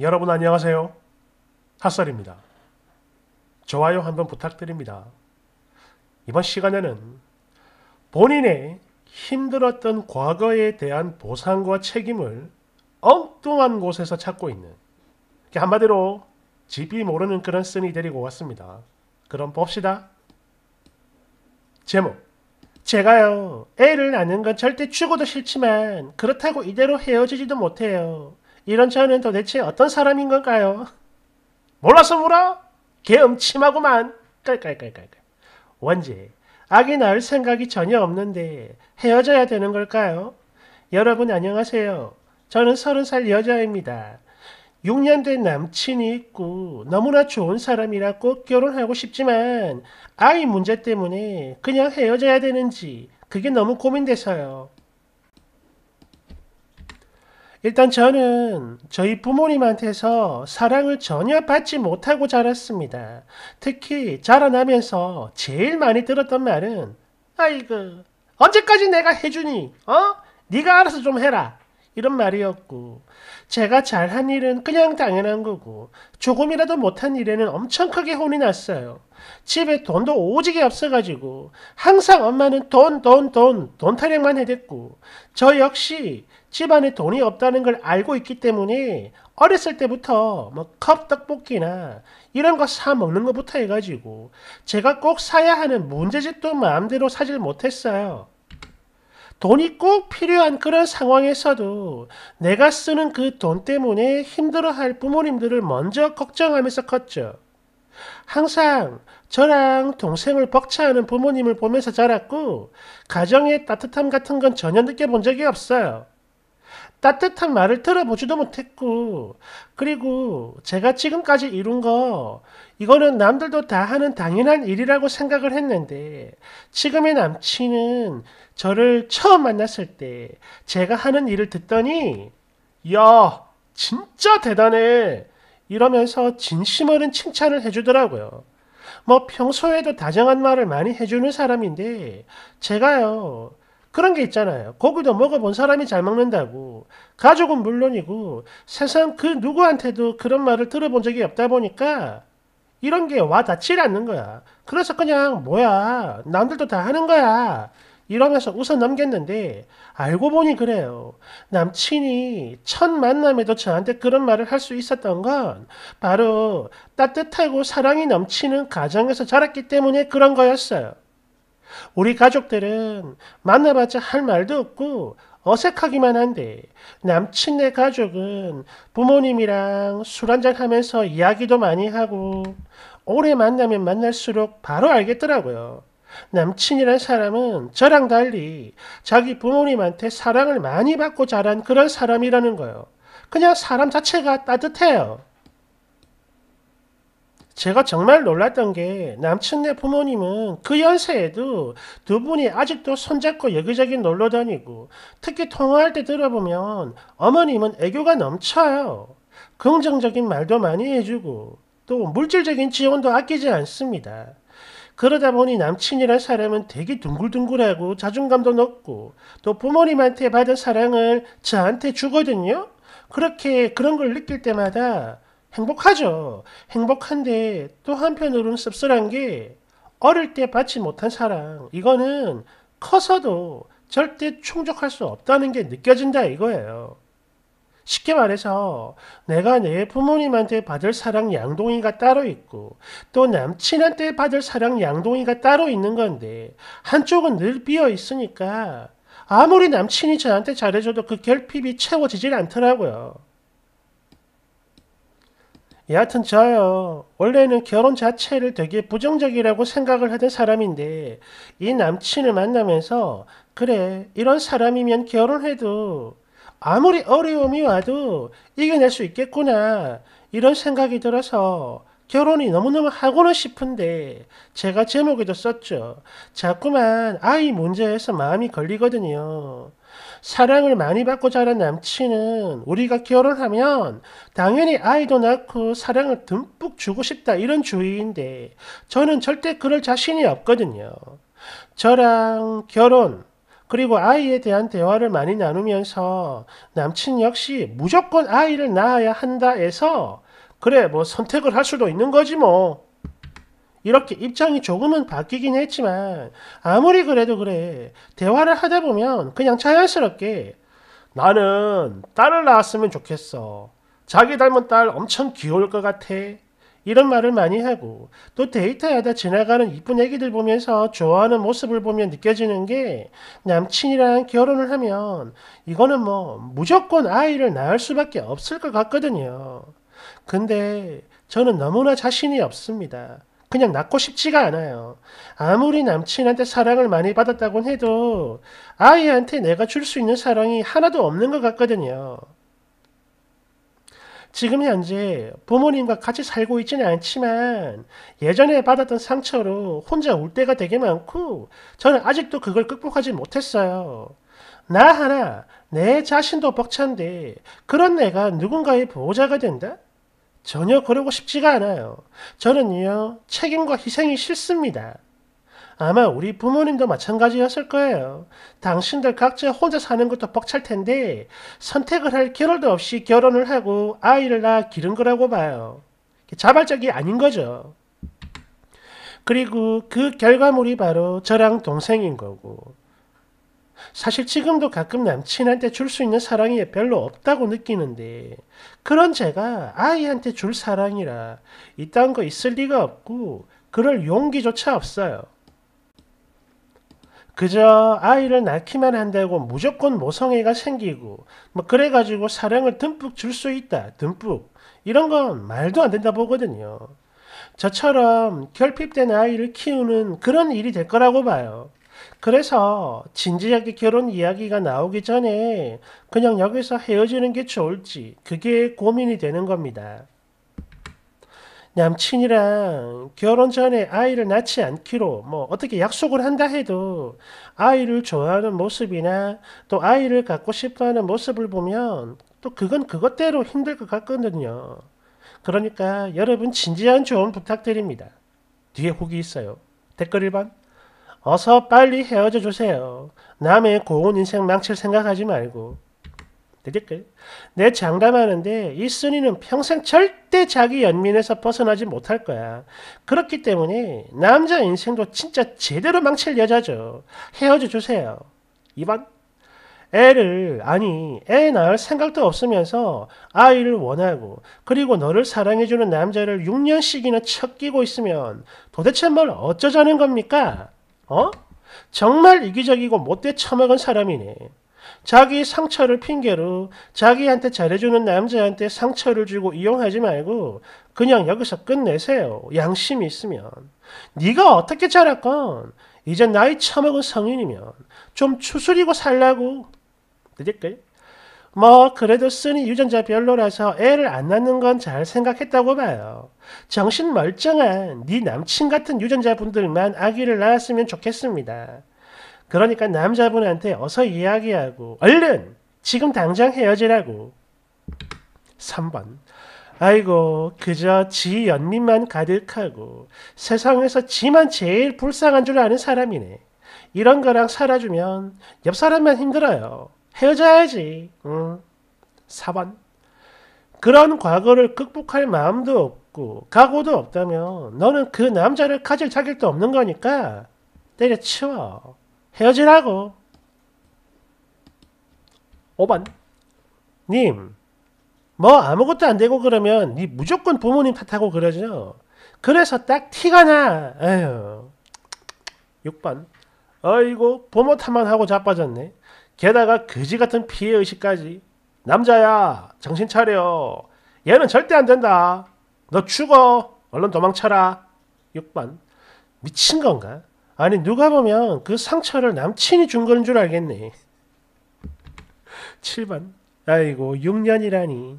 여러분 안녕하세요. 핫설입니다. 좋아요 한번 부탁드립니다. 이번 시간에는 본인의 힘들었던 과거에 대한 보상과 책임을 엉뚱한 곳에서 찾고 있는 한마디로 집이 모르는 그런 쓴이 데리고 왔습니다. 그럼 봅시다. 제목 제가요 애를 낳는 건 절대 죽어도 싫지만 그렇다고 이대로 헤어지지도 못해요. 이런 저는 도대체 어떤 사람인 걸까요? 몰라서 물어? 개 음침하구만. 깔깔깔깔. 원제, 아기 낳을 생각이 전혀 없는데 헤어져야 되는 걸까요? 여러분 안녕하세요. 저는 30살 여자입니다. 6년 된 남친이 있고 너무나 좋은 사람이라 꼭 결혼하고 싶지만 아이 문제 때문에 그냥 헤어져야 되는지 그게 너무 고민돼서요. 일단 저는 저희 부모님한테서 사랑을 전혀 받지 못하고 자랐습니다. 특히 자라나면서 제일 많이 들었던 말은 아이고 언제까지 내가 해주니? 어? 네가 알아서 좀 해라. 이런 말이었고 제가 잘한 일은 그냥 당연한 거고 조금이라도 못한 일에는 엄청 크게 혼이 났어요. 집에 돈도 오지게 없어가지고 항상 엄마는 돈, 돈, 돈, 돈 타령만 해댔고 저 역시 집안에 돈이 없다는 걸 알고 있기 때문에 어렸을 때부터 뭐 컵떡볶이나 이런 거 사 먹는 것부터 해가지고 제가 꼭 사야 하는 문제집도 마음대로 사질 못했어요. 돈이 꼭 필요한 그런 상황에서도 내가 쓰는 그 돈 때문에 힘들어할 부모님들을 먼저 걱정하면서 컸죠. 항상 저랑 동생을 벅차하는 부모님을 보면서 자랐고 가정의 따뜻함 같은 건 전혀 느껴본 적이 없어요. 따뜻한 말을 들어보지도 못했고 그리고 제가 지금까지 이룬 거 이거는 남들도 다 하는 당연한 일이라고 생각을 했는데 지금의 남친은 저를 처음 만났을 때 제가 하는 일을 듣더니 야 진짜 대단해 이러면서 진심 어린 칭찬을 해주더라고요. 뭐 평소에도 다정한 말을 많이 해주는 사람인데 제가요 그런 게 있잖아요. 고기도 먹어본 사람이 잘 먹는다고. 가족은 물론이고 세상 그 누구한테도 그런 말을 들어본 적이 없다 보니까 이런 게 와닿지 않는 거야. 그래서 그냥 뭐야 남들도 다 하는 거야. 이러면서 웃어 넘겼는데 알고 보니 그래요. 남친이 첫 만남에도 저한테 그런 말을 할 수 있었던 건 바로 따뜻하고 사랑이 넘치는 가정에서 자랐기 때문에 그런 거였어요. 우리 가족들은 만나봤자 할 말도 없고 어색하기만 한데 남친네 가족은 부모님이랑 술 한잔 하면서 이야기도 많이 하고 오래 만나면 만날수록 바로 알겠더라고요. 남친이란 사람은 저랑 달리 자기 부모님한테 사랑을 많이 받고 자란 그런 사람이라는 거예요. 그냥 사람 자체가 따뜻해요. 제가 정말 놀랐던 게 남친네 부모님은 그 연세에도 두 분이 아직도 손잡고 여기저기 놀러 다니고 특히 통화할 때 들어보면 어머님은 애교가 넘쳐요. 긍정적인 말도 많이 해주고 또 물질적인 지원도 아끼지 않습니다. 그러다 보니 남친이란 사람은 되게 둥글둥글하고 자존감도 높고 또 부모님한테 받은 사랑을 저한테 주거든요. 그렇게 그런 걸 느낄 때마다 행복하죠. 행복한데 또 한편으로는 씁쓸한 게 어릴 때 받지 못한 사랑 이거는 커서도 절대 충족할 수 없다는 게 느껴진다 이거예요. 쉽게 말해서 내가 내 부모님한테 받을 사랑 양동이가 따로 있고 또 남친한테 받을 사랑 양동이가 따로 있는 건데 한쪽은 늘 비어 있으니까 아무리 남친이 저한테 잘해줘도 그 결핍이 채워지질 않더라고요. 예, 여하튼 저요. 원래는 결혼 자체를 되게 부정적이라고 생각을 하던 사람인데 이 남친을 만나면서 그래 이런 사람이면 결혼해도 아무리 어려움이 와도 이겨낼 수 있겠구나 이런 생각이 들어서 결혼이 너무너무 하고는 싶은데 제가 제목에도 썼죠. 자꾸만 아이 문제에서 마음이 걸리거든요. 사랑을 많이 받고 자란 남친은 우리가 결혼하면 당연히 아이도 낳고 사랑을 듬뿍 주고 싶다 이런 주의인데 저는 절대 그럴 자신이 없거든요. 저랑 결혼, 그리고 아이에 대한 대화를 많이 나누면서 남친 역시 무조건 아이를 낳아야 한다에서 그래 뭐 선택을 할 수도 있는 거지 뭐 이렇게 입장이 조금은 바뀌긴 했지만 아무리 그래도 그래 대화를 하다 보면 그냥 자연스럽게 나는 딸을 낳았으면 좋겠어 자기 닮은 딸 엄청 귀여울 것 같아 이런 말을 많이 하고 또 데이트하다 지나가는 이쁜 애기들 보면서 좋아하는 모습을 보면 느껴지는 게 남친이랑 결혼을 하면 이거는 뭐 무조건 아이를 낳을 수밖에 없을 것 같거든요. 근데 저는 너무나 자신이 없습니다. 그냥 낳고 싶지가 않아요. 아무리 남친한테 사랑을 많이 받았다곤 해도 아이한테 내가 줄 수 있는 사랑이 하나도 없는 것 같거든요. 지금 현재 부모님과 같이 살고 있지는 않지만 예전에 받았던 상처로 혼자 울 때가 되게 많고 저는 아직도 그걸 극복하지 못했어요. 나 하나 내 자신도 벅찬데 그런 내가 누군가의 보호자가 된다? 전혀 그러고 싶지가 않아요. 저는요, 책임과 희생이 싫습니다. 아마 우리 부모님도 마찬가지였을 거예요. 당신들 각자 혼자 사는 것도 벅찰 텐데 선택을 할 겨를도 없이 결혼을 하고 아이를 낳아 기른 거라고 봐요. 자발적이 아닌 거죠. 그리고 그 결과물이 바로 저랑 동생인 거고 사실 지금도 가끔 남친한테 줄 수 있는 사랑이 별로 없다고 느끼는데 그런 제가 아이한테 줄 사랑이라 이딴 거 있을 리가 없고 그럴 용기조차 없어요. 그저 아이를 낳기만 한다고 무조건 모성애가 생기고 뭐 그래가지고 사랑을 듬뿍 줄 수 있다 듬뿍 이런 건 말도 안 된다 보거든요. 저처럼 결핍된 아이를 키우는 그런 일이 될 거라고 봐요. 그래서 진지하게 결혼 이야기가 나오기 전에 그냥 여기서 헤어지는 게 좋을지 그게 고민이 되는 겁니다. 남친이랑 결혼 전에 아이를 낳지 않기로 뭐 어떻게 약속을 한다 해도 아이를 좋아하는 모습이나 또 아이를 갖고 싶어 하는 모습을 보면 또 그건 그것대로 힘들 것 같거든요. 그러니까 여러분 진지한 조언 부탁드립니다. 뒤에 후기 있어요. 댓글 1번. 어서 빨리 헤어져 주세요. 남의 고운 인생 망칠 생각하지 말고. 내 장담하는데 이 순이는 평생 절대 자기 연민에서 벗어나지 못할 거야. 그렇기 때문에 남자 인생도 진짜 제대로 망칠 여자죠. 헤어져 주세요. 2번. 애를 아니 애 낳을 생각도 없으면서 아이를 원하고 그리고 너를 사랑해주는 남자를 6년씩이나 척끼고 있으면 도대체 뭘 어쩌자는 겁니까? 어? 정말 이기적이고 못돼 처먹은 사람이네. 자기 상처를 핑계로 자기한테 잘해주는 남자한테 상처를 주고 이용하지 말고 그냥 여기서 끝내세요. 양심이 있으면. 네가 어떻게 자랐건 이제 나이 처먹은 성인이면 좀 추스리고 살라고. 드릴까요 뭐 그래도 쓰니 유전자 별로라서 애를 안 낳는 건 잘 생각했다고 봐요. 정신 멀쩡한 네 남친 같은 유전자분들만 아기를 낳았으면 좋겠습니다. 그러니까 남자분한테 어서 이야기하고 얼른 지금 당장 헤어지라고. 3번 아이고 그저 지 연민만 가득하고 세상에서 지만 제일 불쌍한 줄 아는 사람이네. 이런 거랑 살아주면 옆 사람만 힘들어요. 헤어져야지. 어. 4번. 그런 과거를 극복할 마음도 없고 각오도 없다면 너는 그 남자를 가질 자격도 없는 거니까 때려치워. 헤어지라고. 5번. 님. 뭐 아무것도 안 되고 그러면 니 무조건 부모님 탓하고 그러죠. 그래서 딱 티가 나. 에휴. 6번. 어이고 부모 탓만 하고 자빠졌네. 게다가 그지 같은 피해 의식까지. 남자야, 정신 차려. 얘는 절대 안 된다. 너 죽어. 얼른 도망쳐라. 6번. 미친 건가? 아니, 누가 보면 그 상처를 남친이 준건줄 알겠네. 7번. 아이고, 6년이라니.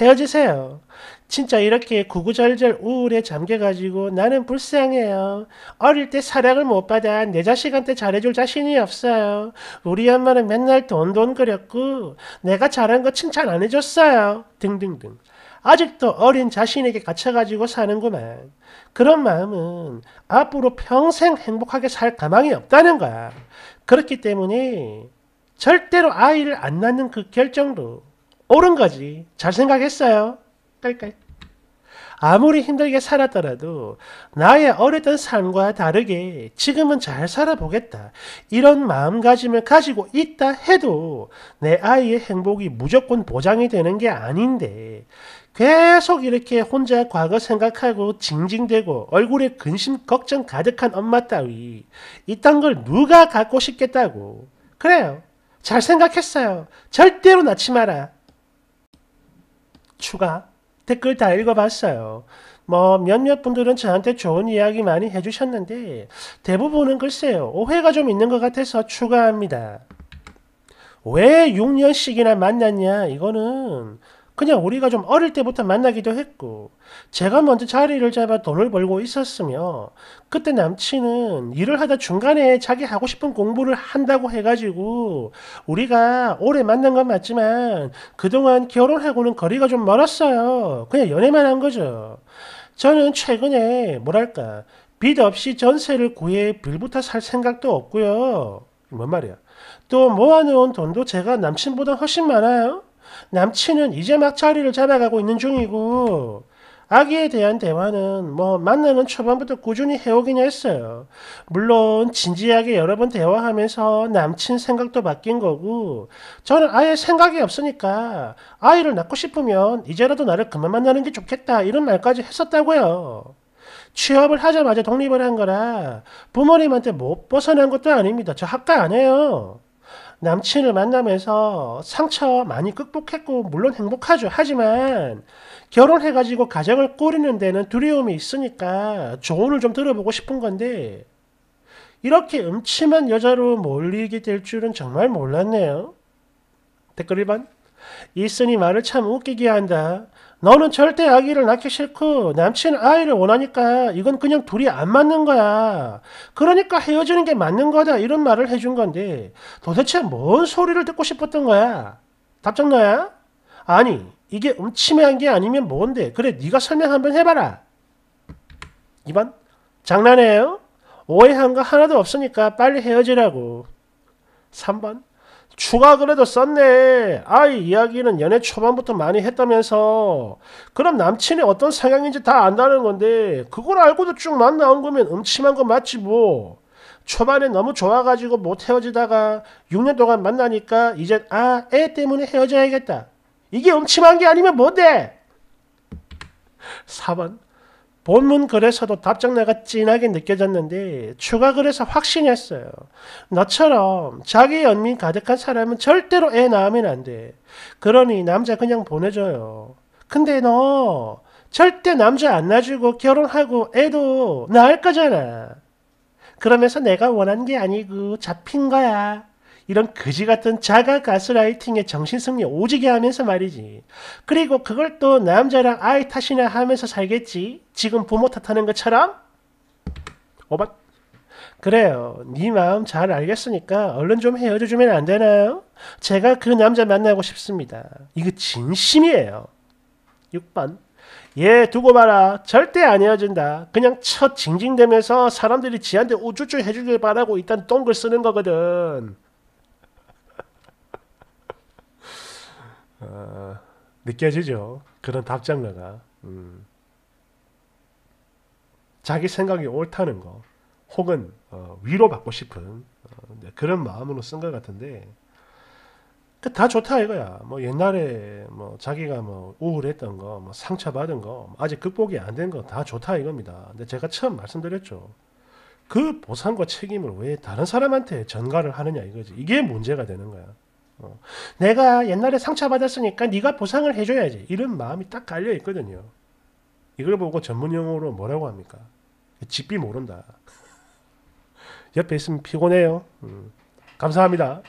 헤어지세요. 진짜 이렇게 구구절절 우울에 잠겨가지고 나는 불쌍해요. 어릴 때 사랑을 못 받아 내 자식한테 잘해줄 자신이 없어요. 우리 엄마는 맨날 돈돈 그렸고 내가 잘한 거 칭찬 안 해줬어요. 등등등. 아직도 어린 자신에게 갇혀가지고 사는구만. 그런 마음은 앞으로 평생 행복하게 살 가망이 없다는 거야. 그렇기 때문에 절대로 아이를 안 낳는 그 결정도 옳은 거지. 잘 생각했어요. 깔깔. 아무리 힘들게 살았더라도 나의 어렸던 삶과 다르게 지금은 잘 살아보겠다. 이런 마음가짐을 가지고 있다 해도 내 아이의 행복이 무조건 보장이 되는 게 아닌데 계속 이렇게 혼자 과거 생각하고 징징대고 얼굴에 근심 걱정 가득한 엄마 따위 이딴 걸 누가 갖고 싶겠다고 그래요. 잘 생각했어요. 절대로 낳지 마라. 추가 댓글 다 읽어봤어요. 뭐 몇몇 분들은 저한테 좋은 이야기 많이 해주셨는데 대부분은 글쎄요 오해가 좀 있는 것 같아서 추가합니다. 왜 6년씩이나 만났냐 이거는 그냥 우리가 좀 어릴 때부터 만나기도 했고 제가 먼저 자리를 잡아 돈을 벌고 있었으며 그때 남친은 일을 하다 중간에 자기 하고 싶은 공부를 한다고 해가지고 우리가 오래 만난 건 맞지만 그동안 결혼하고는 거리가 좀 멀었어요. 그냥 연애만 한 거죠. 저는 최근에 뭐랄까 빚 없이 전세를 구해 빌부터 살 생각도 없고요. 뭔 말이야. 또 모아놓은 돈도 제가 남친보다 훨씬 많아요. 남친은 이제 막 자리를 잡아가고 있는 중이고 아기에 대한 대화는 뭐 만나는 초반부터 꾸준히 해오긴 했어요. 물론 진지하게 여러 번 대화하면서 남친 생각도 바뀐 거고 저는 아예 생각이 없으니까 아이를 낳고 싶으면 이제라도 나를 그만 만나는 게 좋겠다 이런 말까지 했었다고요. 취업을 하자마자 독립을 한 거라 부모님한테 못 벗어난 것도 아닙니다. 저학과안해요 남친을 만나면서 상처 많이 극복했고 물론 행복하죠. 하지만 결혼해가지고 가정을 꾸리는 데는 두려움이 있으니까 조언을 좀 들어보고 싶은 건데 이렇게 음침한 여자로 몰리게 될 줄은 정말 몰랐네요. 댓글 1번 이슨이 말을 참 웃기게 한다. 너는 절대 아기를 낳기 싫고 남친 아이를 원하니까 이건 그냥 둘이 안 맞는 거야. 그러니까 헤어지는 게 맞는 거다 이런 말을 해준 건데 도대체 뭔 소리를 듣고 싶었던 거야? 답장 너야? 아니 이게 음침한게 아니면 뭔데? 그래 네가 설명 한번 해봐라. 2번 장난해요? 오해한 거 하나도 없으니까 빨리 헤어지라고. 3번 추가 그래도 썼네. 아이 이야기는 연애 초반부터 많이 했다면서. 그럼 남친이 어떤 성향인지 다 안다는 건데 그걸 알고도 쭉만 나온 거면 음침한 거 맞지 뭐. 초반에 너무 좋아가지고 못 헤어지다가 6년 동안 만나니까 이제아 애 때문에 헤어져야겠다. 이게 음침한 게 아니면 뭔데? 4번 본문 글에서도 답장내가 진하게 느껴졌는데 추가 글에서 확신했어요. 너처럼 자기 연민 가득한 사람은 절대로 애 낳으면 안 돼. 그러니 남자 그냥 보내줘요. 근데 너 절대 남자 안 놔주고 결혼하고 애도 낳을 거잖아. 그러면서 내가 원한 게 아니고 잡힌 거야. 이런 거지 같은 자가 가스라이팅의 정신승리 오지게 하면서 말이지. 그리고 그걸 또 남자랑 아이 탓이나 하면서 살겠지. 지금 부모 탓하는 것처럼? 오바. 그래요. 네 마음 잘 알겠으니까 얼른 좀 헤어져 주면 안 되나요? 제가 그 남자 만나고 싶습니다. 이거 진심이에요. 6번. 예, 두고 봐라. 절대 안 헤어진다. 그냥 첫 징징대면서 사람들이 지한테 우쭈쭈 해주길 바라고 일단 똥글 쓰는 거거든. 어, 느껴지죠. 그런 답장러가. 음. 자기 생각이 옳다는 거 혹은 어, 위로받고 싶은 어, 그런 마음으로 쓴 것 같은데 그다 좋다 이거야. 뭐 옛날에 뭐 자기가 뭐 우울했던 거, 뭐 상처받은 거, 아직 극복이 안 된 거 다 좋다 이겁니다. 근데 제가 처음 말씀드렸죠. 그 보상과 책임을 왜 다른 사람한테 전가를 하느냐 이거지. 이게 문제가 되는 거야. 어. 내가 옛날에 상처받았으니까 네가 보상을 해줘야지. 이런 마음이 딱 갈려 있거든요. 이걸 보고 전문용어로 뭐라고 합니까? 집비 모른다. 옆에 있으면 피곤해요. 음. 감사합니다.